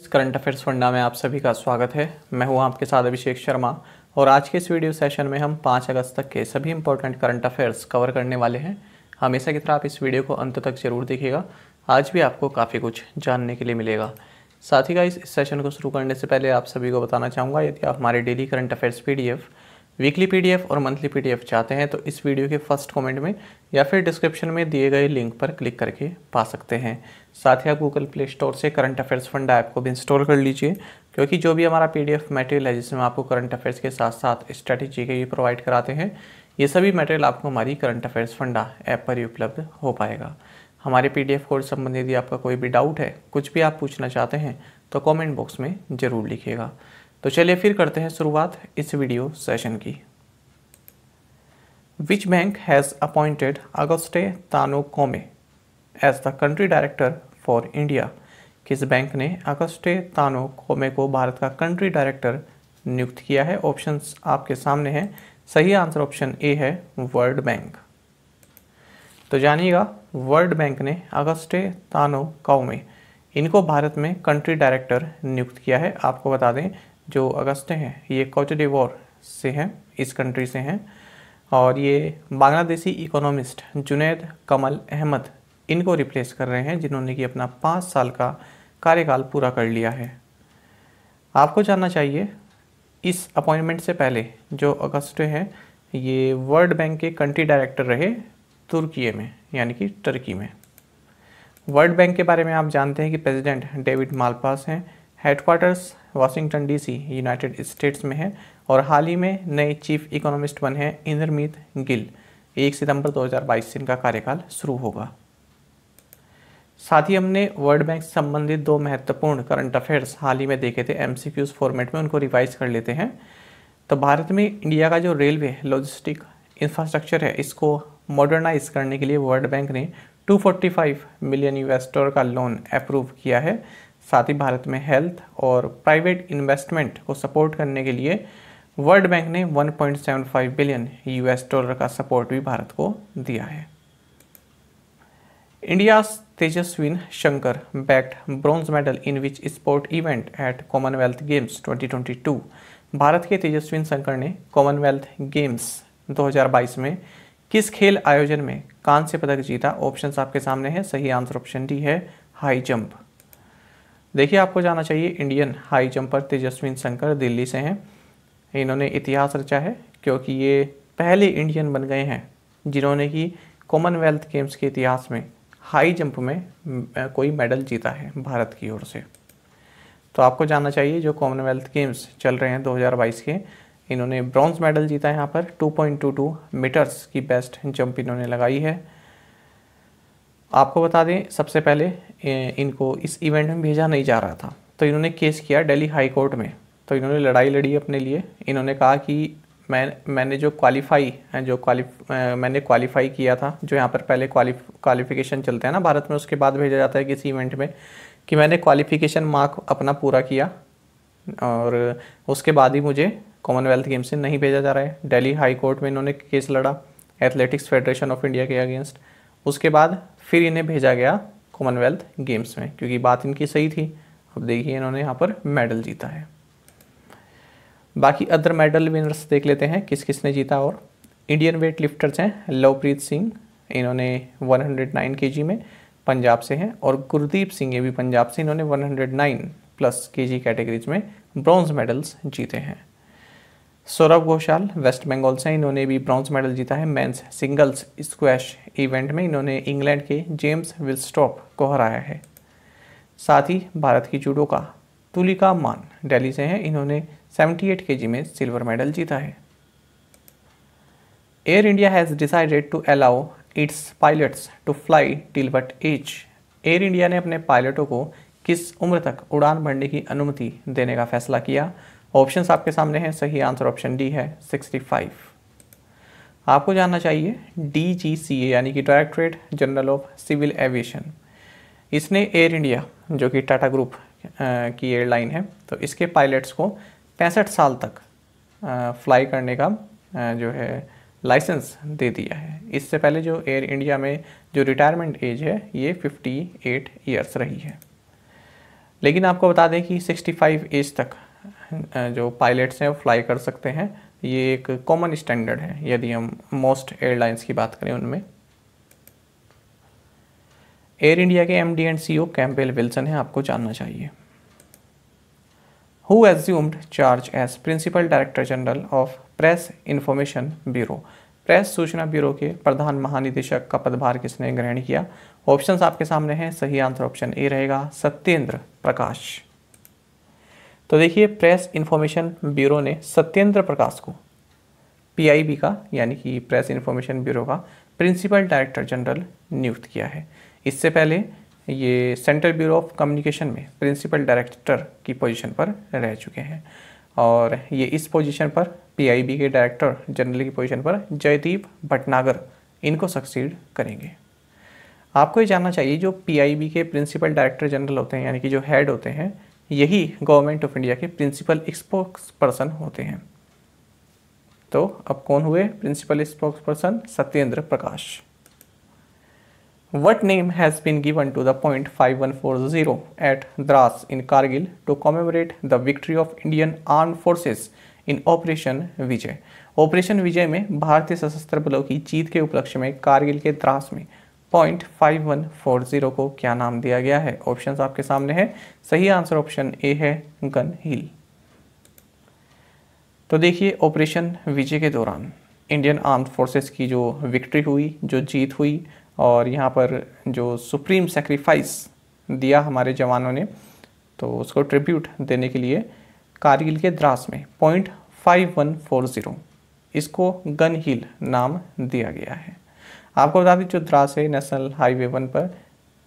इस current affairs funda में आप सभी का स्वागत है मैं हूं आपके साथ अभिषेक शर्मा और आज के इस वीडियो सेशन में हम 5 अगस्त तक के सभी इंपॉर्टेंट करंट अफेयर्स कवर करने वाले हैं हमेशा की तरह आप इस वीडियो को अंत तक जरूर देखिएगा आज भी आपको काफ़ी कुछ जानने के लिए मिलेगा साथ ही का इस सेशन को शुरू करने से पहले आप सभी को बताना चाहूँगा यदि आप हमारे daily current affairs P weekly PDF और मंथली पीडीएफ चाहते हैं तो इस वीडियो के फर्स्ट कमेंट में या फिर डिस्क्रिप्शन में दिए गए लिंक पर क्लिक करके पा सकते हैं साथ ही आप गूगल प्ले स्टोर से करंट अफेयर्स फंड ऐप को भी इंस्टॉल कर लीजिए क्योंकि जो भी हमारा पीडीएफ मटेरियल है जिसमें आपको करंट अफेयर्स के साथ साथ स्ट्रैटेजी के भी प्रोवाइड कराते हैं ये सभी मटेरियल आपको हमारी करंट अफेयर्स फंडा ऐप पर ही उपलब्ध हो पाएगा हमारे पीडीएफ कोर्स संबंधित यदि आपका कोई भी डाउट है कुछ भी आप पूछना चाहते हैं तो कॉमेंट बॉक्स में ज़रूर लिखिएगा तो चलिए फिर करते हैं शुरुआत इस वीडियो सेशन की which bank has appointed Auguste Tano Kouame as the country director for India किस बैंक ने अगस्टे तानो कोमे को भारत का कंट्री डायरेक्टर नियुक्त किया है ऑप्शंस आपके सामने हैं सही आंसर ऑप्शन ए है वर्ल्ड बैंक तो जानिएगा वर्ल्ड बैंक ने अगस्टे तानो कौमे इनको भारत में कंट्री डायरेक्टर नियुक्त किया है आपको बता दें जो अगस्त हैं ये वॉर से हैं इस कंट्री से हैं और ये बांग्लादेशी इकोनॉमिस्ट जुनेद कमल अहमद इनको रिप्लेस कर रहे हैं जिन्होंने कि अपना पाँच साल का कार्यकाल पूरा कर लिया है आपको जानना चाहिए इस अपॉइंटमेंट से पहले जो अगस्त हैं ये वर्ल्ड बैंक के कंट्री डायरेक्टर रहे तुर्की में यानी कि टर्की में वर्ल्ड बैंक के बारे में आप जानते हैं कि प्रेसिडेंट डेविड मालपास हैं headquarters Washington DC United States में है और हाल ही में नए चीफ इकोनॉमिस्ट बने हैं इंद्रमीत गिल एक सितंबर 2022 से इनका कार्यकाल शुरू होगा साथ ही हमने वर्ल्ड बैंक से संबंधित दो महत्वपूर्ण करंट अफेयर्स हाल ही में देखे थे एम फॉर्मेट में उनको रिवाइज कर लेते हैं तो भारत में इंडिया का जो रेलवे लॉजिस्टिक इंफ्रास्ट्रक्चर है इसको मॉडर्नाइज करने के लिए वर्ल्ड बैंक ने 245 मिलियन यूएस डॉलर का लोन अप्रूव किया है साथ ही भारत में हेल्थ और प्राइवेट इन्वेस्टमेंट को सपोर्ट करने के लिए वर्ल्ड बैंक ने 1.75 बिलियन यूएस डॉलर का सपोर्ट भी भारत को दिया है India Tejaswin Shankar bagged bronze medal in which sport event at Commonwealth Games 2022. Bharat के तेजस्विन शंकर ने कॉमनवेल्थ गेम्स 2022 में किस खेल आयोजन में कांस्य पदक जीता ऑप्शन आपके सामने है सही आंसर ऑप्शन डी है हाई जंप देखिए आपको जाना चाहिए Indian high jumper Tejaswin Shankar Delhi से हैं इन्होंने इतिहास रचा है क्योंकि ये पहले इंडियन बन गए हैं जिन्होंने कि कॉमनवेल्थ गेम्स के इतिहास में हाई जंप में कोई मेडल जीता है भारत की ओर से तो आपको जानना चाहिए जो कॉमनवेल्थ गेम्स चल रहे हैं 2022 के इन्होंने ब्रॉन्ज मेडल जीता है यहाँ पर 2.22 मीटर्स की बेस्ट जंप इन्होंने लगाई है आपको बता दें सबसे पहले इनको इस इवेंट में भेजा नहीं जा रहा था तो इन्होंने केस किया दिल्ली हाई कोर्ट में तो इन्होंने लड़ाई लड़ी अपने लिए इन्होंने कहा कि मैं मैंने जो क्वालिफाई जो क्वालिफ मैंने क्वालिफाई किया था जो यहाँ पर पहले क्वालिफ क्वालिफिकेशन चलते हैं ना भारत में उसके बाद भेजा जाता है किसी इवेंट में कि मैंने क्वालिफिकेशन मार्क अपना पूरा किया और उसके बाद ही मुझे कॉमनवेल्थ गेम्स से नहीं भेजा जा रहा है दिल्ली हाई कोर्ट में इन्होंने केस लड़ा एथलेटिक्स फेडरेशन ऑफ इंडिया के अगेंस्ट उसके बाद फिर इन्हें भेजा गया कॉमनवेल्थ गेम्स में क्योंकि बात इनकी सही थी अब देखिए इन्होंने यहाँ पर मेडल जीता है बाकी अदर मेडल विनर्स देख लेते हैं किस किस ने जीता और इंडियन वेट लिफ्टर्स हैं लवप्रीत सिंह इन्होंने 109 केजी में पंजाब से हैं और गुरदीप सिंह ये भी पंजाब से इन्होंने 109 प्लस केजी कैटेगरीज में ब्रॉन्ज मेडल्स जीते हैं सौरभ घोषाल वेस्ट बंगाल से इन्होंने भी ब्रॉन्ज मेडल जीता है मेंस सिंगल्स स्क्वैश इवेंट में इन्होंने इंग्लैंड के जेम्स विल्स्टॉप को हराया है साथ ही भारत की जूडो का तुलिका मान दिल्ली से हैं इन्होंने 78 एट में सिल्वर मेडल जीता है Air India has decided to allow its pilots to fly till but as Air India ने अपने पायलटों को किस उम्र तक उड़ान भरने की अनुमति देने का फैसला किया ऑप्शंस आपके सामने हैं सही आंसर ऑप्शन डी है 65 आपको जानना चाहिए डी जी सी ए यानी कि Directorate General of civil Aviation इसने एयर इंडिया जो कि टाटा ग्रुप की एयरलाइन है तो इसके पायलट्स को पैंसठ साल तक फ्लाई करने का जो है लाइसेंस दे दिया है इससे पहले जो एयर इंडिया में जो रिटायरमेंट एज है ये 58 ईयर्स रही है लेकिन आपको बता दें कि 65 एज तक जो पायलट्स हैं फ्लाई कर सकते हैं ये एक कॉमन स्टैंडर्ड है यदि हम मोस्ट एयरलाइंस की बात करें उनमें एयर इंडिया के एमडी एंड सीईओ ओ कैम्पेल विल्सन है आपको जानना चाहिए who assumed charge as principal director general of press information bureau press सूचना ब्यूरो के प्रधान महानिदेशक का पदभार किसने ग्रहण किया ऑप्शंस आपके सामने हैं सही आंसर ऑप्शन ए रहेगा सत्येंद्र प्रकाश तो देखिए प्रेस इन्फॉर्मेशन ब्यूरो ने सत्येंद्र प्रकाश को पीआईबी का यानी कि प्रेस इन्फॉर्मेशन ब्यूरो का प्रिंसिपल डायरेक्टर जनरल नियुक्त किया है इससे पहले ये सेंट्रल ब्यूरो ऑफ कम्युनिकेशन में प्रिंसिपल डायरेक्टर की पोजीशन पर रह चुके हैं और ये इस पोजीशन पर पीआईबी के डायरेक्टर जनरल की पोजीशन पर जयदीप भटनागर इनको सक्सीड करेंगे आपको ये जानना चाहिए जो पीआईबी के प्रिंसिपल डायरेक्टर जनरल होते हैं यानी कि जो हेड होते हैं यही गवर्नमेंट ऑफ इंडिया के प्रिंसिपल स्पोक्स पर्सन होते हैं तो अब कौन हुए principal spokesperson Satyendra Prakash what name has been given to the point five one four zero at Dras in Kargil to commemorate the victory of Indian arm forces in operation Vijay operation Vijay में भारतीय सशस्त्र बलों की जीत के उपलक्ष्य में कारगिल के द्रास में point five one four zero को क्या नाम दिया गया है ऑप्शंस आपके सामने हैं सही आंसर ऑप्शन ए है गन हिल तो देखिए ऑपरेशन विजय के दौरान इंडियन आर्म्ड फोर्सेस की जो विक्ट्री हुई जो जीत हुई और यहाँ पर जो सुप्रीम सेक्रीफाइस दिया हमारे जवानों ने तो उसको ट्रिब्यूट देने के लिए कारगिल के द्रास में point five one four zero इसको गन हिल नाम दिया गया है आपको बता दें द्रास से नेशनल हाईवे वन पर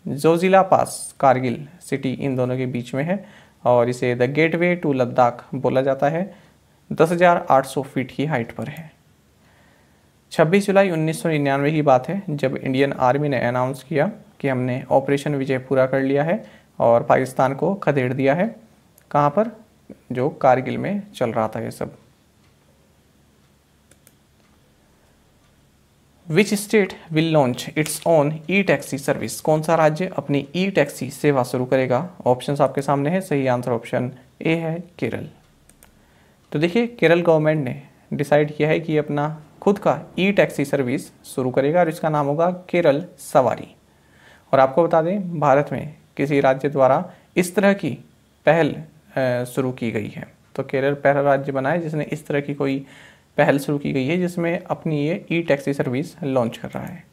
जोजिला पास कारगिल सिटी इन दोनों के बीच में है और इसे द गेटवे टू लद्दाख बोला जाता है 10,800 फीट की हाइट पर है 26 जुलाई 1999 की बात है जब इंडियन आर्मी ने अनाउंस किया कि हमने ऑपरेशन विजय पूरा कर लिया है और पाकिस्तान को खदेड़ दिया है कहाँ पर जो कारगिल में चल रहा था ये सब which state will launch its own e taxi service कौन सा राज्य अपनी ई टैक्सी सेवा शुरू करेगा ऑप्शन आपके सामने है सही आंसर ऑप्शन ए है केरल तो देखिए केरल गवर्नमेंट ने डिसाइड किया है कि अपना खुद का ई टैक्सी सर्विस शुरू करेगा और इसका नाम होगा केरल सवारी और आपको बता दें भारत में किसी राज्य द्वारा इस तरह की पहल शुरू की गई है तो केरल पहला राज्य बना है जिसने इस तरह की कोई पहल शुरू की गई है जिसमें अपनी ये ई टैक्सी सर्विस लॉन्च कर रहा है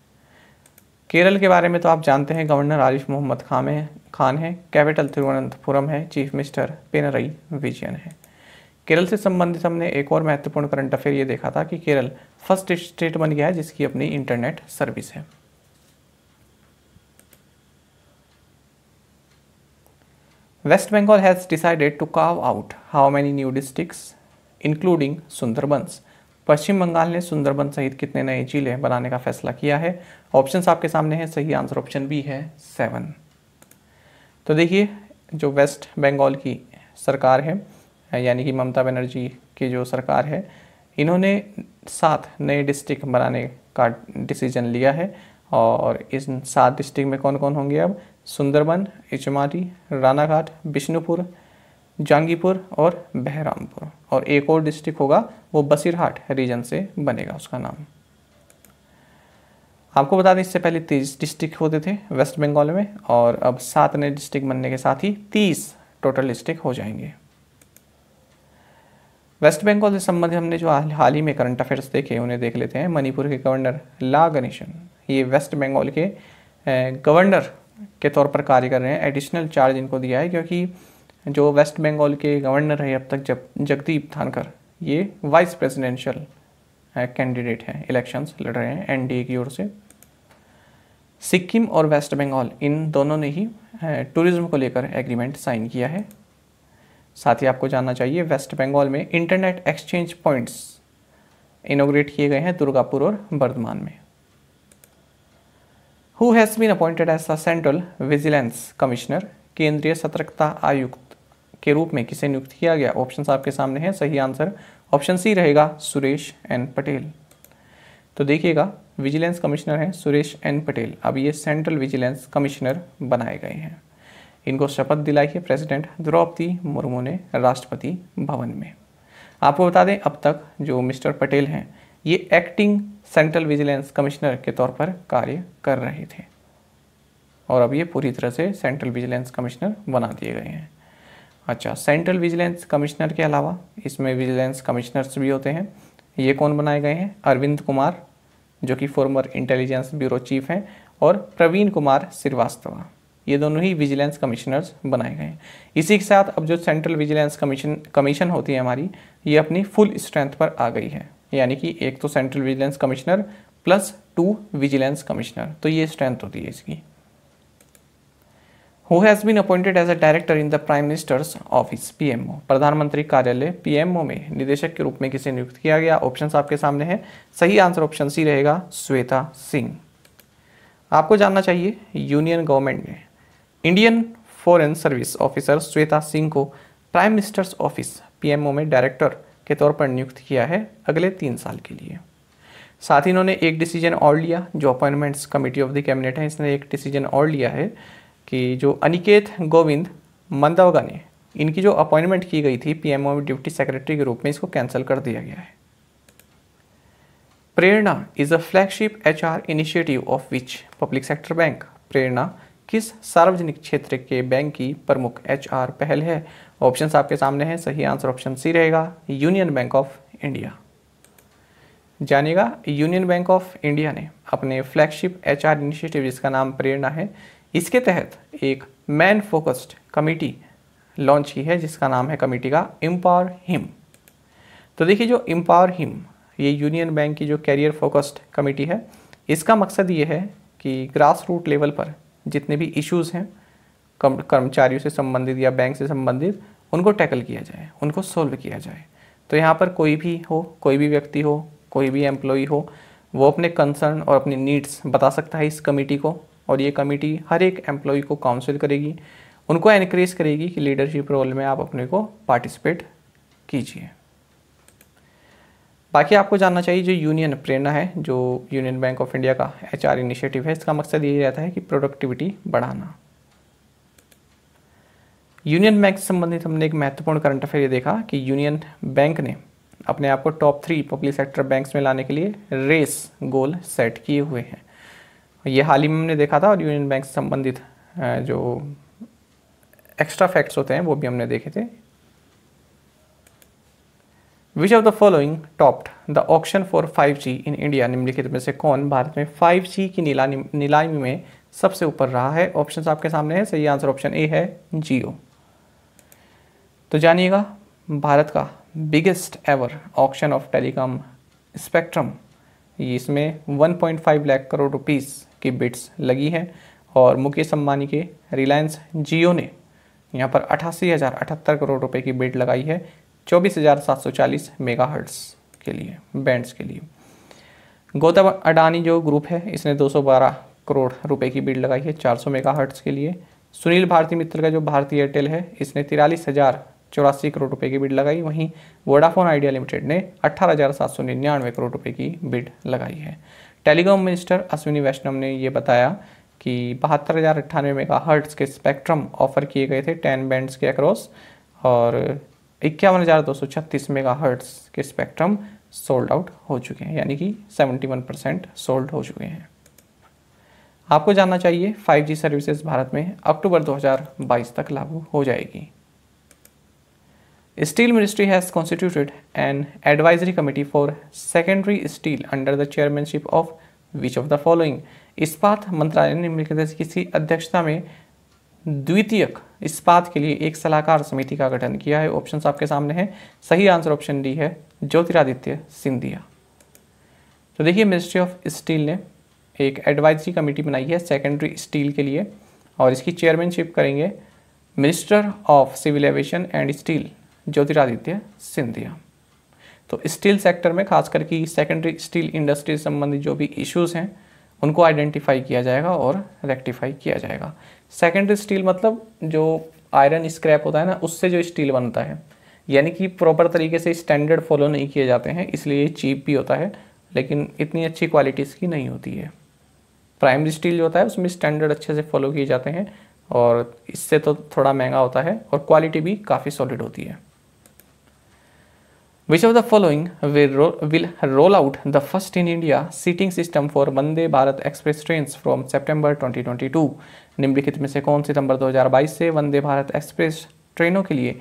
केरल के बारे में तो आप जानते हैं गवर्नर आरिफ मोहम्मद खान है खान है कैपिटल तिरुवनंतपुरम है चीफ मिनिस्टर पेनरई विजयन है केरल से संबंधित हमने एक और महत्वपूर्ण करंट अफेयर ये देखा था कि केरल फर्स्ट स्टेट बन गया है जिसकी अपनी इंटरनेट सर्विस है West Bengal has decided to carve out how many new district including Sundarbans Paschim Bengal ने सुंदरबन सहित कितने नए जिले बनाने का फैसला किया है ऑप्शन आपके सामने हैं सही आंसर ऑप्शन बी है सेवन तो देखिए जो वेस्ट बंगाल की सरकार है यानी कि ममता बनर्जी की जो सरकार है इन्होंने सात नए डिस्ट्रिक्ट बनाने का डिसीजन लिया है और इन सात डिस्ट्रिक्ट में कौन कौन होंगे अब सुंदरबन इचमारी रानाघाट बिष्णुपुर जांगीपुर और बहरामपुर और एक और डिस्ट्रिक्ट होगा वो बसीरहाट रीजन से बनेगा उसका नाम आपको बता दें इससे पहले तीस डिस्ट्रिक्ट होते थे वेस्ट बंगाल में और अब सात नए डिस्ट्रिक्ट बनने के साथ ही तीस टोटल डिस्ट्रिक्ट हो जाएंगे वेस्ट बंगाल से संबंधित हमने जो हाल ही में करंट अफेयर्स देखे उन्हें देख लेते हैं मणिपुर के गवर्नर ला गणेशन ये वेस्ट बंगाल के गवर्नर के तौर पर कार्य कर रहे हैं एडिशनल चार्ज इनको दिया है क्योंकि जो वेस्ट बंगाल के गवर्नर रहे अब तक जब जगदीप धानकर ये वाइस प्रेसिडेंशियल कैंडिडेट हैं इलेक्शंस लड़ रहे हैं एनडीए की ओर से सिक्किम और वेस्ट बंगाल इन दोनों ने ही टूरिज्म को लेकर एग्रीमेंट साइन किया है साथ ही आपको जानना चाहिए वेस्ट बंगाल में इंटरनेट एक्सचेंज पॉइंट्स इनोग्रेट किए गए हैं दुर्गापुर और बर्धमान में who has been appointed as the central vigilance commissioner केंद्रीय सतर्कता आयुक्त के रूप में किसे नियुक्त किया गया ऑप्शंस आपके सामने हैं सही आंसर ऑप्शन सी रहेगा सुरेश एन पटेल तो देखिएगा विजिलेंस कमिश्नर हैं सुरेश एन पटेल अब ये सेंट्रल विजिलेंस कमिश्नर बनाए गए हैं इनको शपथ दिलाई है प्रेसिडेंट द्रौपदी मुर्मू ने राष्ट्रपति भवन में आपको बता दें अब तक जो मिस्टर पटेल हैं ये एक्टिंग सेंट्रल विजिलेंस कमिश्नर के तौर पर कार्य कर रहे थे और अब ये पूरी तरह से सेंट्रल विजिलेंस कमिश्नर बना दिए गए हैं अच्छा सेंट्रल विजिलेंस कमिश्नर के अलावा इसमें विजिलेंस कमिश्नर्स भी होते हैं ये कौन बनाए गए हैं अरविंद कुमार जो कि फॉर्मर इंटेलिजेंस ब्यूरो चीफ हैं और प्रवीण कुमार श्रीवास्तव ये दोनों ही विजिलेंस कमिश्नर्स बनाए गए हैं इसी के साथ अब जो सेंट्रल विजिलेंस कमीशन कमीशन होती है हमारी ये अपनी फुल स्ट्रेंथ पर आ गई है यानी कि एक तो central vigilance commissioner plus two vigilance commissioner तो ये स्ट्रेंथ होती है इसकी who has been appointed as a director in the Prime Minister's Office PMO प्रधानमंत्री कार्यालय ओ में निदेशक के रूप में किसे नियुक्त किया गया ऑप्शन आपके सामने है सही आंसर ऑप्शन सी रहेगा श्वेता सिंह आपको जानना चाहिए यूनियन गवर्नमेंट ने Indian foreign service officer Shweta Singh को प्राइम मिनिस्टर्स ऑफिस पीएमओ में डायरेक्टर के तौर पर नियुक्त किया है अगले तीन साल के लिए साथ ही इन्होंने एक डिसीजन और लिया जो appointments committee of the cabinet है इसने एक डिसीजन और लिया है कि जो अनिकेत गोविंद मंदावगा ने इनकी जो अपॉइंटमेंट की गई थी पीएमओ में डिप्टी सेक्रेटरी के रूप में इसको कैंसिल कर दिया गया है Prerna is a flagship HR initiative of which public sector bank Prerna किस सार्वजनिक क्षेत्र के बैंक की प्रमुख एच पहल है ऑप्शन आपके सामने हैं सही आंसर ऑप्शन सी रहेगा यूनियन बैंक ऑफ इंडिया जानिएगा यूनियन बैंक ऑफ इंडिया ने अपने फ्लैगशिप एच आर इनिशिएटिव जिसका नाम प्रेरणा है इसके तहत एक मैन फोकस्ड कमेटी लॉन्च की है जिसका नाम है कमेटी का एम्पावर हिम तो देखिए जो एम्पावर हिम ये यूनियन बैंक की जो कैरियर फोकस्ड कमेटी है इसका मकसद ये है कि ग्रास रूट लेवल पर जितने भी इश्यूज हैं कर्मचारियों से संबंधित या बैंक से संबंधित उनको टैकल किया जाए उनको सोल्व किया जाए तो यहाँ पर कोई भी हो कोई भी व्यक्ति हो कोई भी एम्प्लॉय हो वो अपने कंसर्न और अपनी नीड्स बता सकता है इस कमेटी को और ये कमेटी हर एक एम्प्लॉय को काउंसिल करेगी उनको एनकरेज करेगी कि लीडरशिप रोल में आप अपने को पार्टिसिपेट कीजिए बाकी आपको जानना चाहिए जो यूनियन प्रेरणा है जो यूनियन बैंक ऑफ इंडिया का एच इनिशिएटिव है इसका मकसद ये रहता है कि प्रोडक्टिविटी बढ़ाना यूनियन बैंक से संबंधित हमने एक महत्वपूर्ण करंट अफेयर ये देखा कि यूनियन बैंक ने अपने आप को top three public sector banks में लाने के लिए रेस गोल सेट किए हुए हैं ये हाल ही में हमने देखा था और यूनियन बैंक से संबंधित जो एक्स्ट्रा फैक्ट्स होते हैं वो भी हमने देखे थे which of the following topped the option for 5G in India निम्नलिखित में से कौन भारत में 5G की नीलामी नीलामी में सबसे ऊपर रहा है ऑप्शन आपके सामने है सही आंसर ऑप्शन ए है जियो तो जानिएगा भारत का biggest ever auction of telecom spectrum इसमें 1.5 लाख करोड़ रुपीस की बिट्स लगी हैं और मुकेश अंबानी के रिलायंस जियो ने यहाँ पर अठासी करोड़ रुपए की बिड लगाई है 24,740 मेगाहर्ट्ज के लिए बैंड्स के लिए गौतम अडानी जो ग्रुप है इसने 212 करोड़ रुपए की बिड लगाई है 400 मेगाहर्ट्ज के लिए सुनील भारती मित्र का जो भारतीय एयरटेल है इसने तिरालीस चौरासी करोड़ रुपए की बिड लगाई वहीं वोडाफोन आइडिया लिमिटेड ने अठारह करोड़ रुपए की बिड लगाई है टेलीकॉम मिनिस्टर अश्विनी वैष्णव ने यह बताया कि बहत्तर हज़ार अट्ठानवे मेगा हर्ट्स के स्पेक्ट्रम ऑफर किए गए थे टेन बैंड्स के अक्रॉस और इक्यावन हज़ार दो सौ छत्तीस मेगा हर्ट्स के स्पेक्ट्रम सोल्ड आउट हो चुके हैं यानी कि सेवेंटी वन परसेंट सोल्ड हो चुके हैं आपको जानना चाहिए 5G सर्विसेज भारत में अक्टूबर 2022 तक लागू हो जाएगी Steel Ministry has constituted an advisory committee for secondary steel under the chairmanship of which of the following इस्पात मंत्रालय ने निम्नलिखित से किसी अध्यक्षता में द्वितीयक इस्पात के लिए एक सलाहकार समिति का गठन किया है ऑप्शन आपके सामने है सही आंसर ऑप्शन डी है ज्योतिरादित्य सिंधिया तो देखिए मिनिस्ट्री ऑफ स्टील ने एक एडवाइजरी कमेटी बनाई है सेकेंडरी स्टील के लिए और इसकी चेयरमैनशिप करेंगे minister of civil aviation and steel Jyotiraditya Scindia तो स्टील सेक्टर में खास करके सेकेंडरी स्टील इंडस्ट्री संबंधित जो भी इश्यूज़ हैं उनको आइडेंटिफाई किया जाएगा और रेक्टिफाई किया जाएगा सेकेंडरी स्टील मतलब जो आयरन स्क्रैप होता है ना उससे जो स्टील बनता है यानी कि प्रॉपर तरीके से स्टैंडर्ड फॉलो नहीं किए जाते हैं इसलिए ये चीप भी होता है लेकिन इतनी अच्छी क्वालिटीज़ की नहीं होती है प्राइमरी स्टील जो होता है उसमें स्टैंडर्ड अच्छे से फॉलो किए जाते हैं और इससे तो थोड़ा महंगा होता है और क्वालिटी भी काफ़ी सॉलिड होती है Which of the following will, roll, will roll out the first in India seating system for Vande Bharat Express trains from September 2022? निम्नलिखित में से कौन सितंबर 2022 से वंदे भारत एक्सप्रेस ट्रेनों के लिए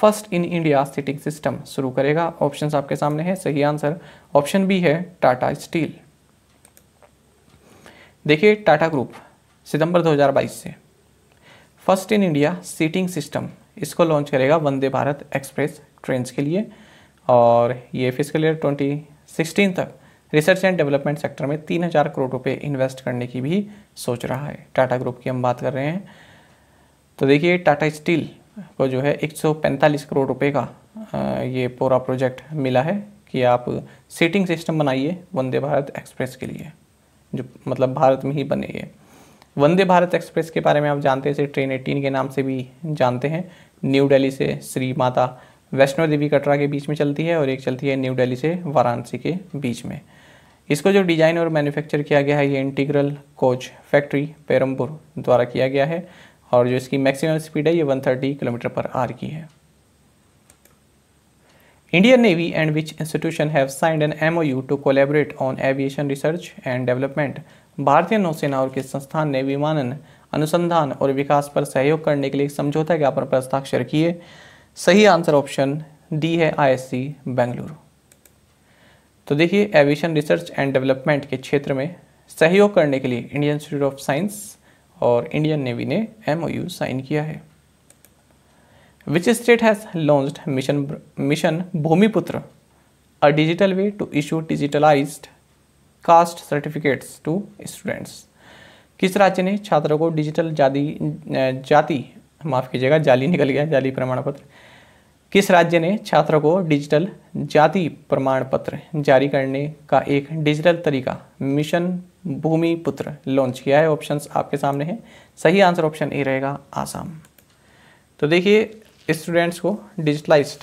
first in India seating system शुरू करेगा ऑप्शन आपके सामने है सही आंसर ऑप्शन बी है टाटा स्टील देखिए टाटा ग्रुप सितंबर 2022 से first in India seating system इसको लॉन्च करेगा वंदे भारत एक्सप्रेस ट्रेन के लिए और ये फिजिकल ईयर ट्वेंटी सिक्सटीन तक रिसर्च एंड डेवलपमेंट सेक्टर में तीन हज़ार करोड़ रुपए इन्वेस्ट करने की भी सोच रहा है टाटा ग्रुप की हम बात कर रहे हैं तो देखिए टाटा स्टील को जो है 145 करोड़ रुपए का ये पूरा प्रोजेक्ट मिला है कि आप सीटिंग सिस्टम बनाइए वंदे भारत एक्सप्रेस के लिए जो मतलब भारत में ही बने ये वंदे भारत एक्सप्रेस के बारे में आप जानते हैं इसे ट्रेन एटीन के नाम से भी जानते हैं न्यू दिल्ली से श्री माता वैष्णो देवी कटरा के बीच में चलती है और एक चलती है न्यू दिल्ली से वाराणसी के बीच में इसको जो डिज़ाइन और मैन्युफैक्चर किया गया है ये इंटीग्रल कोच फैक्ट्री पेरमपुर द्वारा किया गया है और जो इसकी मैक्सिमम स्पीड है ये 130 किलोमीटर पर आर की है Indian Navy and which institution have signed an M to collaborate on aviation research and development भारतीय नौसेना और किस संस्थान ने विमानन अनुसंधान और विकास पर सहयोग करने के लिए एक समझौता ज्ञापन पर हस्ताक्षर किए सही आंसर ऑप्शन डी है आईएससी बेंगलुरु तो देखिए एविएशन रिसर्च एंड डेवलपमेंट के क्षेत्र में सहयोग करने के लिए इंडियन इंस्टीट्यूट ऑफ साइंस और इंडियन नेवी ने एमओयू साइन किया है which state has launch mission mission Bhumiputra a digital way to issue digitalise caste certificates to students किस राज्य ने छात्रों को डिजिटल जाति जाति माफ़ कीजिएगा जाली निकल गया जाली प्रमाण पत्र किस राज्य ने छात्रों को डिजिटल जाति प्रमाण पत्र जारी करने का एक डिजिटल तरीका मिशन भूमि पुत्र लॉन्च किया है ऑप्शंस आपके सामने हैं सही आंसर ऑप्शन ए रहेगा आसाम तो देखिए स्टूडेंट्स को डिजिटलाइज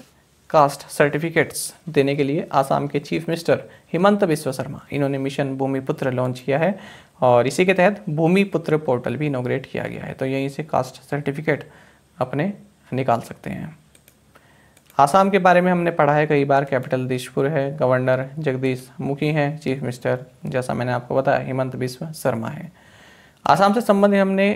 कास्ट सर्टिफिकेट्स देने के लिए आसाम के चीफ मिनिस्टर हिमंत बिश्व शर्मा इन्होंने मिशन भूमिपुत्र लॉन्च किया है और इसी के तहत भूमि पुत्र पोर्टल भी इनोग्रेट किया गया है तो यहीं से कास्ट सर्टिफिकेट अपने निकाल सकते हैं आसाम के बारे में हमने पढ़ा है कई बार कैपिटल दिशपुर है गवर्नर जगदीश मुखी हैं चीफ मिनिस्टर जैसा मैंने आपको बताया हेमंत बिश्व शर्मा है आसाम से संबंधित हमने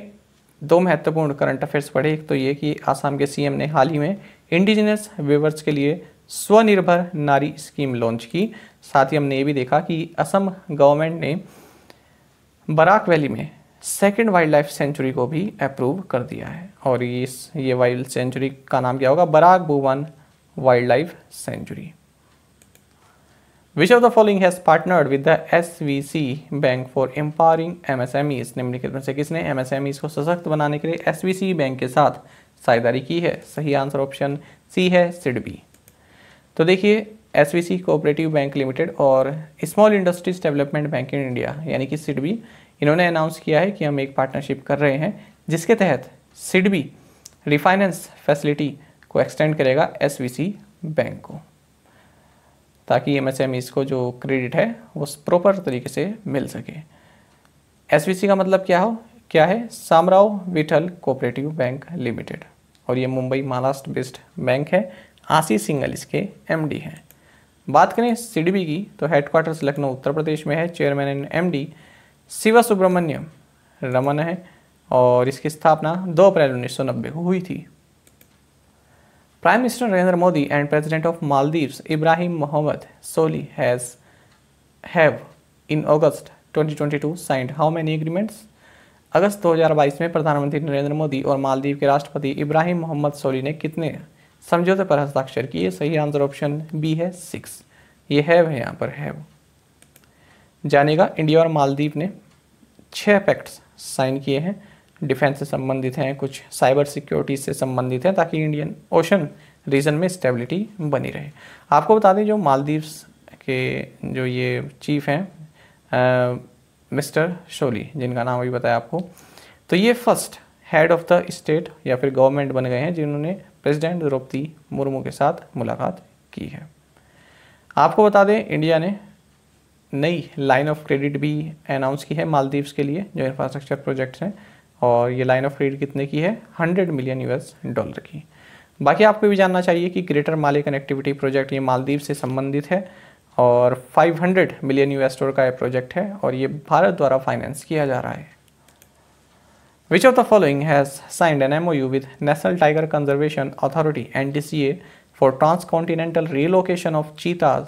दो महत्वपूर्ण करंट अफेयर्स पढ़े एक तो ये कि आसाम के सीएम ने हाल ही में इंडिजिनस व्यूवर्स के लिए स्वनिर्भर नारी स्कीम लॉन्च की साथ ही हमने ये भी देखा कि असम गवर्नमेंट ने बराक वैली में सेकेंड वाइल्ड लाइफ सेंचुरी को भी अप्रूव कर दिया है और ये ये वाइल्ड सेंचुरी का नाम क्या होगा Barak Bhuvan wildlife sanctuary which of the following has partnered with the S V C bank for empowering M S M निम्नलिखित में से किसने एम एस एम ईज को सशक्त बनाने के लिए एस वी सी बैंक के साथ साझेदारी की है सही आंसर ऑप्शन सी है सिडबी तो देखिए S V C cooperative bank limited और small industries development bank in India यानी कि सिडबी इन्होंने अनाउंस किया है कि हम एक पार्टनरशिप कर रहे हैं जिसके तहत सिडबी रिफाइनेंस फैसिलिटी को एक्सटेंड करेगा एस वी सी बैंक को ताकि एम एस एम इसको जो क्रेडिट है वो प्रॉपर तरीके से मिल सके एस वी सी का मतलब क्या हो क्या है Shamrao Vithal cooperative bank limited और ये मुंबई महाराष्ट्र बेस्ड बैंक है आशीष सिंगल इसके एमडी हैं बात करें सिडबी की तो हेडक्वार्टर्स लखनऊ उत्तर प्रदेश में है chairman and MD Shiva Subramaniam Raman है और इसकी स्थापना 2 अप्रैल उन्नीस को हुई थी prime minister Narendra Modi and president of Maldives Ibrahim Mohamed Solih has have in August 2022 signed how many agreements अगस्त 2022 में प्रधानमंत्री नरेंद्र मोदी और मालदीव के राष्ट्रपति इब्राहिम मोहम्मद सोली ने कितने समझौते तो पर हस्ताक्षर किए सही आंसर ऑप्शन बी है सिक्स ये है वह यहाँ पर है जानेगा इंडिया और मालदीव ने छः पैक्ट्स साइन किए हैं डिफेंस से संबंधित हैं कुछ साइबर सिक्योरिटी से संबंधित हैं ताकि इंडियन ओशन रीजन में स्टेबिलिटी बनी रहे आपको बता दें जो मालदीव्स के जो ये चीफ हैं मिस्टर शोली जिनका नाम अभी बताया आपको तो ये first head of the state या फिर गवर्नमेंट बन गए हैं जिन्होंने प्रेसिडेंट द्रौपदी मुर्मू के साथ मुलाकात की है आपको बता दें इंडिया ने नई लाइन ऑफ क्रेडिट भी अनाउंस की है मालदीव्स के लिए जो इंफ्रास्ट्रक्चर प्रोजेक्ट्स हैं और ये लाइन ऑफ क्रेडिट कितने की है हंड्रेड मिलियन यूएस डॉलर की बाकी आपको भी जानना चाहिए कि ग्रेटर माले कनेक्टिविटी प्रोजेक्ट ये मालदीव से संबंधित है और 500 मिलियन यूएस डॉलर का यह प्रोजेक्ट है और ये भारत द्वारा फाइनेंस किया जा रहा है Which of the following has signed an MOU with National Tiger Conservation Authority NTCA for transcontinental relocation of cheetahs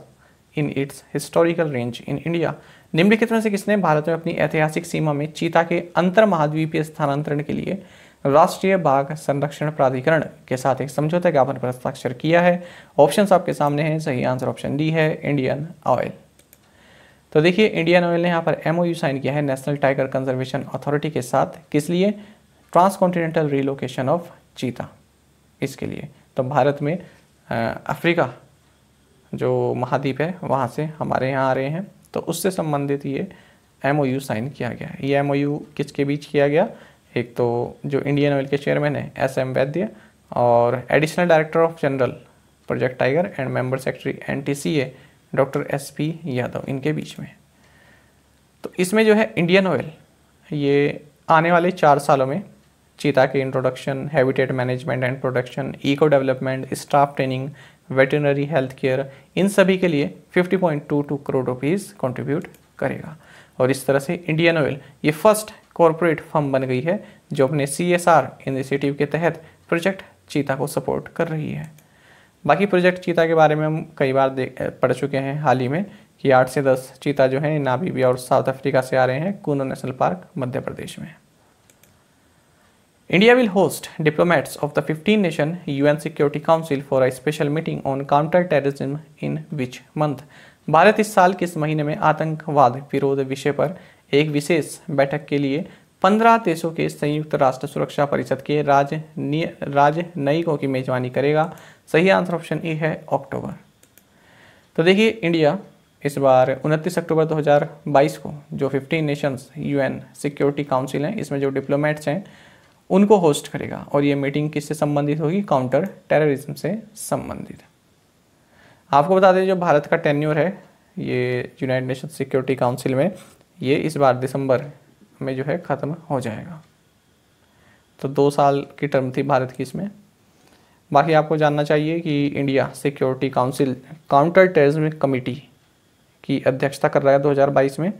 in its historical range in India निम्नलिखित में से किसने भारत में अपनी ऐतिहासिक सीमा में चीता के अंतर महाद्वीपीय स्थानांतरण के लिए राष्ट्रीय बाघ संरक्षण प्राधिकरण के साथ एक समझौता ज्ञापन पर हस्ताक्षर किया है ऑप्शंस आपके सामने हैं सही आंसर ऑप्शन डी है इंडियन ऑयल तो देखिए इंडियन ऑयल ने यहाँ पर एम साइन किया है नेशनल टाइगर कंजर्वेशन अथॉरिटी के साथ किस लिए ट्रांस कॉन्टिनेंटल रिलोकेशन ऑफ चीता इसके लिए तो भारत में अफ्रीका जो महाद्वीप है वहाँ से हमारे यहाँ आ रहे हैं तो उससे संबंधित ये एम साइन किया गया है ये एम किसके बीच किया गया एक तो जो इंडियन ऑयल के चेयरमैन है एस एम वैद्य और additional director of general project tiger and member secretary N T C A doctor S P Yadav इनके बीच में तो इसमें जो है इंडियन ऑयल ये आने वाले चार सालों में चीता के introduction habitat management and production eco development staff training veterinary health care इन सभी के लिए 50.22 करोड़ रुपीज़ कंट्रीब्यूट करेगा और इस तरह से इंडियन ऑयल ये फर्स्ट कॉरपोरेट फर्म बन गई है जो अपने सी एस आर इनिशिएटिव के तहत प्रोजेक्ट चीता को सपोर्ट कर रही है बाकी प्रोजेक्ट चीता के बारे में हम कई बार देख पढ़ चुके हैं हाल ही में कि आठ से दस चीता जो है नामीबिया और साउथ अफ्रीका से आ रहे हैं कुनो नेशनल पार्क मध्य प्रदेश में India will host diplomats of the fifteen nation UN security council for a special meeting on counter terrorism in which month Bharat इस साल किस महीने में आतंकवाद विरोध विषय पर एक विशेष बैठक के लिए पंद्रह देशों के संयुक्त राष्ट्र सुरक्षा परिषद के राज राजनयिकों की मेजबानी करेगा सही आंसर ऑप्शन ए है अक्टूबर तो देखिए इंडिया इस बार 29 अक्टूबर 2022 को जो 15 नेशंस यूएन सिक्योरिटी काउंसिल हैं इसमें जो डिप्लोमेट्स हैं उनको होस्ट करेगा और ये मीटिंग किससे संबंधित होगी काउंटर टेररिज्म से संबंधित आपको बता दें जो भारत का टेन्योर है ये यूनाइटेड नेशन सिक्योरिटी काउंसिल में ये इस बार दिसंबर में जो है ख़त्म हो जाएगा तो दो साल की टर्म थी भारत की इसमें बाकी आपको जानना चाहिए कि India security council counter terrorism committee की अध्यक्षता कर रहा है 2022 में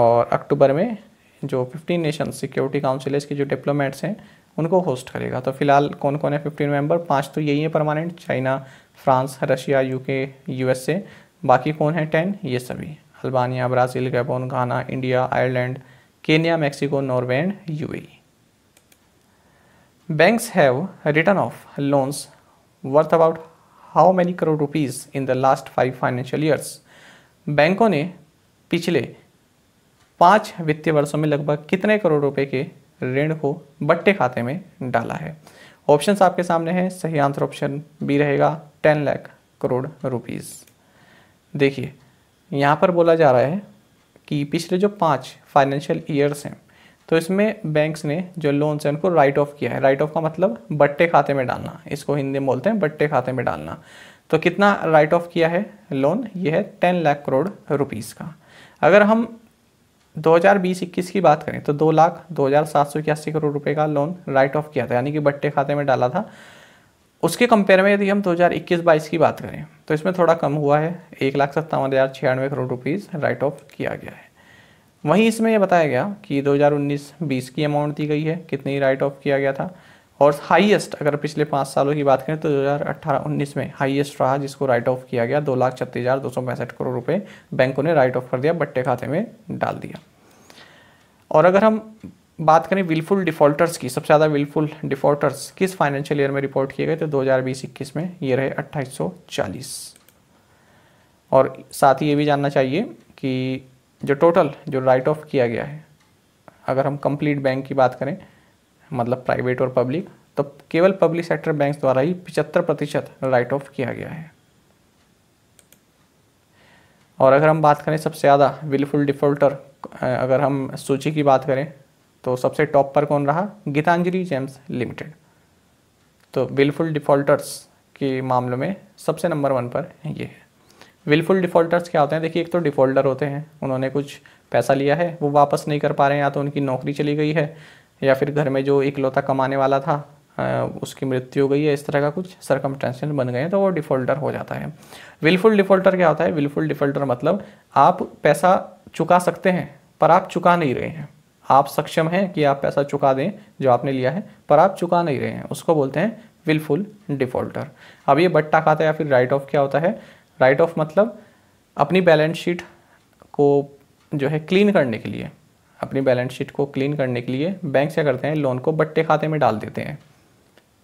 और अक्टूबर में जो 15 नेशन सिक्योरिटी काउंसिल के इसके जो डिप्लोमेट्स हैं उनको होस्ट करेगा तो फिलहाल कौन कौन है 15 मेंबर पांच तो यही है permanent China France Russia UK USA बाकी कौन है टेन ये सभी Albania Brazil Gabon Ghana India Ireland Kenya Mexico Norway and U banks have written off loans worth about how many crore rupees in the last five financial years बैंकों ने पिछले पाँच वित्तीय वर्षों में लगभग कितने करोड़ रुपए के ऋण को बट्टे खाते में डाला है ऑप्शंस आपके सामने हैं सही आंसर ऑप्शन बी रहेगा टेन लाख करोड़ रुपीज देखिए यहाँ पर बोला जा रहा है कि पिछले जो पाँच फाइनेंशियल ईयर्स हैं तो इसमें बैंक्स ने जो लोन्स हैं उनको राइट ऑफ किया है राइट ऑफ का मतलब बट्टे खाते में डालना इसको हिंदी में बोलते हैं बट्टे खाते में डालना तो कितना राइट ऑफ किया है लोन ये है टेन लाख करोड़ रुपीज़ का अगर हम 2020-21 की बात करें तो दो लाख दो हज़ार सात सौ इक्यासी करोड़ रुपए का लोन राइट ऑफ किया था यानी कि बट्टे खाते में डाला था उसके कंपेयर में यदि हम 2021-22 की बात करें तो इसमें थोड़ा कम हुआ है एक लाख सत्तावन हज़ार छियानवे करोड़ रुपीज़ राइट ऑफ किया गया है वहीं इसमें यह बताया गया कि 2019-20 की अमाउंट दी गई है कितनी राइट ऑफ किया गया था और हाईएस्ट अगर पिछले पाँच सालों की बात करें तो 2018-19 में हाईएस्ट रहा जिसको राइट ऑफ किया गया दो लाख छत्तीस हज़ार दो सौ पैंसठ करोड़ रुपये बैंकों ने राइट ऑफ कर दिया बट्टे खाते में डाल दिया और अगर हम बात करें विलफुल डिफॉल्टर्स की सबसे ज़्यादा विलफुल डिफॉल्टर्स किस फाइनेंशियल ईयर में रिपोर्ट किए गए तो दो में ये रहे अट्ठाईस और साथ ही ये भी जानना चाहिए कि जो टोटल जो राइट ऑफ किया गया है अगर हम कंप्लीट बैंक की बात करें मतलब प्राइवेट और पब्लिक तो केवल पब्लिक सेक्टर बैंक द्वारा ही पिचहत्तर प्रतिशत राइट ऑफ किया गया है और अगर हम बात करें सबसे ज़्यादा विलफुल डिफॉल्टर अगर हम सूची की बात करें तो सबसे टॉप पर कौन रहा गीतांजलि जेम्स लिमिटेड तो विलफुल डिफ़ॉल्टर्स के मामलों में सबसे नंबर वन पर ये है विलफुल डिफ़ॉल्टर्स क्या होते हैं देखिए एक तो डिफ़ॉल्टर होते हैं उन्होंने कुछ पैसा लिया है वो वापस नहीं कर पा रहे हैं या तो उनकी नौकरी चली गई है या फिर घर में जो इकलौता कमाने वाला था उसकी मृत्यु हो गई है इस तरह का कुछ सरकमस्टेंशन बन गए हैं तो वो डिफ़ॉल्टर हो जाता है विलफुल डिफ़ॉल्टर क्या होता है विलफुल डिफ़ॉल्टर मतलब आप पैसा चुका सकते हैं पर आप चुका नहीं रहे हैं आप सक्षम हैं कि आप पैसा चुका दें जो आपने लिया है पर आप चुका नहीं रहे हैं उसको बोलते हैं विलफुल डिफ़ॉल्टर अब ये बट्टा खाता है या फिर राइट ऑफ क्या होता है राइट ऑफ मतलब अपनी बैलेंस शीट को जो है क्लीन करने के लिए अपनी बैलेंस शीट को क्लीन करने के लिए बैंक क्या करते हैं लोन को बट्टे खाते में डाल देते हैं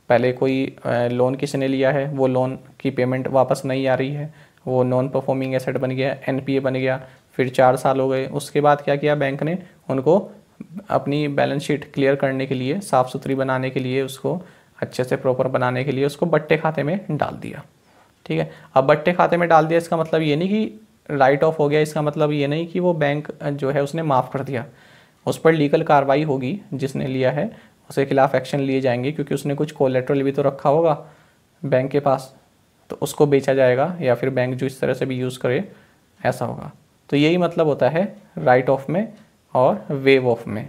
पहले कोई लोन किसी ने लिया है वो लोन की पेमेंट वापस नहीं आ रही है वो नॉन परफॉर्मिंग एसेट बन गया एन बन गया फिर चार साल हो गए उसके बाद क्या किया बैंक ने उनको अपनी बैलेंस शीट क्लियर करने के लिए साफ़ सुथरी बनाने के लिए उसको अच्छे से प्रॉपर बनाने के लिए उसको बट्टे खाते में डाल दिया ठीक है अब बट्टे खाते में डाल दिया इसका मतलब ये नहीं कि राइट ऑफ हो गया इसका मतलब ये नहीं कि वो बैंक जो है उसने माफ़ कर दिया उस पर लीगल कार्रवाई होगी जिसने लिया है उसके खिलाफ एक्शन लिए जाएंगे क्योंकि उसने कुछ कोलेट्रल भी तो रखा होगा बैंक के पास तो उसको बेचा जाएगा या फिर बैंक जो इस तरह से भी यूज़ करे ऐसा होगा तो यही मतलब होता है राइट ऑफ में और वेव ऑफ में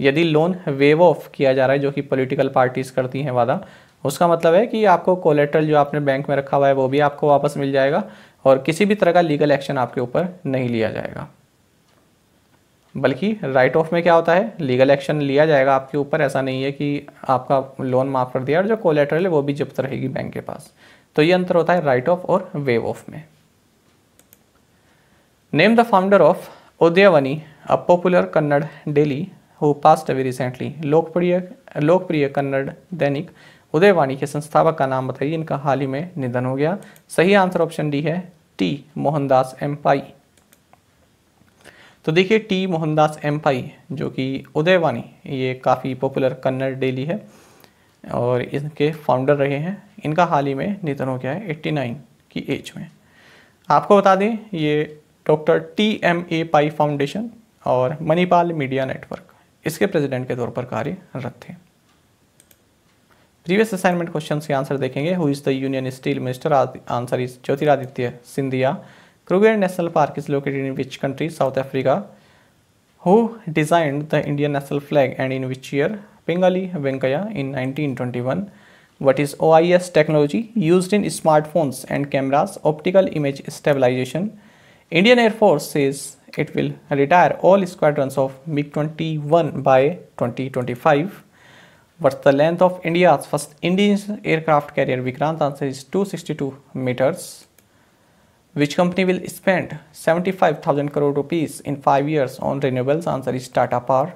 यदि लोन वेव ऑफ किया जा रहा है जो कि पॉलिटिकल पार्टीज़ करती हैं वादा उसका मतलब है कि आपको कोलेट्रल जो आपने बैंक में रखा हुआ है वो भी आपको वापस मिल जाएगा और किसी भी तरह का लीगल एक्शन आपके ऊपर नहीं लिया जाएगा बल्कि राइट ऑफ में क्या होता है लीगल एक्शन लिया जाएगा आपके ऊपर ऐसा नहीं है कि आपका लोन माफ़ कर दिया और जो कोलेट्रल है वो भी जब्त रहेगी बैंक के पास तो ये अंतर होता है राइट ऑफ और वेव ऑफ में name the founder of Udayavani a popular Kannada daily who passed away recently लोकप्रिय लोकप्रिय कन्नड़ दैनिक उदयवाणी के संस्थापक का नाम बताइए इनका हाल ही में निधन हो गया सही आंसर ऑप्शन डी है टी मोहनदास एम पाई तो देखिए टी मोहनदास एम पाई जो कि उदयवाणी ये काफ़ी पॉपुलर कन्नड़ डेली है और इनके फाउंडर रहे हैं इनका हाल ही में निधन हो गया है 89 की एज में आपको बता दें ये doctor T M A Pai foundation और मणिपाल मीडिया नेटवर्क इसके प्रेसिडेंट के तौर पर कार्यरत थे प्रीवियस असाइनमेंट क्वेश्चन के आंसर देखेंगे who is the union steel minister answer is Jyotiraditya Scindia Kruger national park is located in which country South Africa who design the Indian national flag and in which year Pingali Venkayya in nineteen twenty one what is O I S technology use in smartphones and cameras optical image stabilisation Indian Air Force says it will retire all squadrons of MiG-21 by 2025. What's the length of India's first Indian aircraft carrier? Vikrant answer is 262 meters. Which company will spend 75,000 crore rupees in 5 years on renewables? Answer is Tata Power.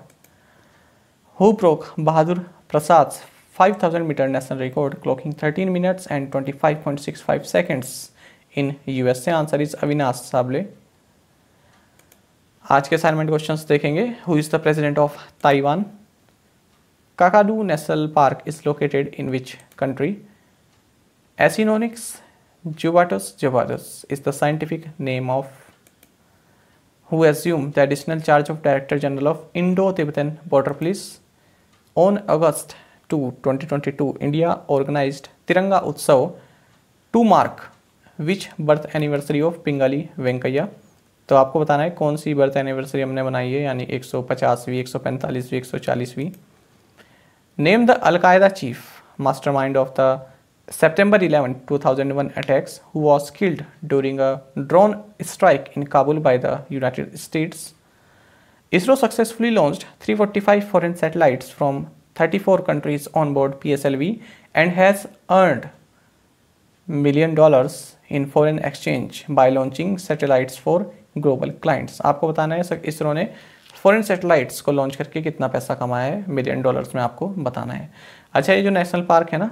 Who broke Bahadur Prasad's 5000 meter national record clocking 13 minutes and 25.65 seconds? In US से answer is Avinash Sable आज के assignment questions देखेंगे who is the president of Taiwan Kakadu national park is located in which country Acinonyx jubatus jubatus is the scientific name of who assume the additional charge of director general of Indo Tibetan border police on August two twenty twenty two India organise Tiranga Utsav to mark which birth anniversary of Pingali Venkayya तो आपको बताना है कौन सी birth anniversary हमने बनाई है यानी एक एक सौ सौ पचासवीं पैंतालीसवीं एक सौ 140वीं name the al Qaeda chief mastermind of the September 11 2001 attacks who was killed during a drone strike in Kabul by the United States ISRO successfully launch three forty five foreign satellites from thirty four countries on board P S and has earned million dollars in foreign exchange by launching satellites for global clients आपको बताना है इसरो ने foreign satellites को launch करके कितना पैसा कमाया है मिलियन डॉलर्स में आपको बताना है अच्छा ये जो नेशनल पार्क है ना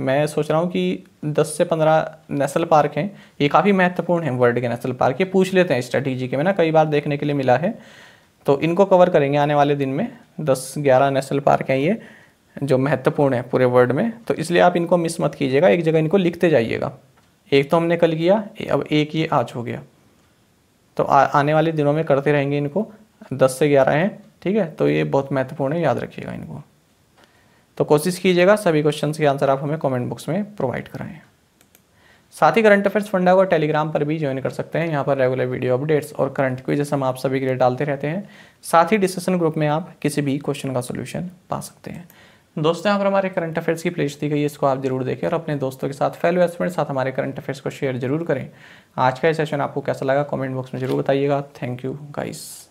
मैं सोच रहा हूँ कि 10 से 15 नेशनल पार्क हैं ये काफ़ी महत्वपूर्ण हैं वर्ल्ड के नेशनल पार्क ये पूछ लेते हैं स्ट्रेटेजी के में ना कई बार देखने के लिए मिला है तो इनको कवर करेंगे आने वाले दिन में 10-11 नेशनल पार्क हैं ये जो महत्वपूर्ण है पूरे वर्ड में तो इसलिए आप इनको मिस मत कीजिएगा एक जगह इनको लिखते जाइएगा एक तो हमने कल किया अब एक ये आज हो गया तो आ, आने वाले दिनों में करते रहेंगे इनको दस से ग्यारह हैं ठीक है तो ये बहुत महत्वपूर्ण है याद रखिएगा इनको तो कोशिश कीजिएगा सभी क्वेश्चन के आंसर आप हमें कॉमेंट बॉक्स में प्रोवाइड कराएं साथ ही करंट अफेयर्स फंडा को टेलीग्राम पर भी ज्वाइन कर सकते हैं यहाँ पर रेगुलर वीडियो अपडेट्स और करंट जैसे हम आप सभी के लिए डालते रहते हैं साथ ही डिस्कशन ग्रुप में आप किसी भी क्वेश्चन का सोल्यूशन पा सकते हैं दोस्तों यहाँ पर हमारे करंट अफेयर्स की प्लेस दी गई है इसको आप जरूर देखें और अपने दोस्तों के साथ फेलो एक्सपेंट साथ हमारे करंट अफेयर्स को शेयर जरूर करें आज का ये सेशन आपको कैसा लगा कमेंट बॉक्स में जरूर बताइएगा थैंक यू गाइस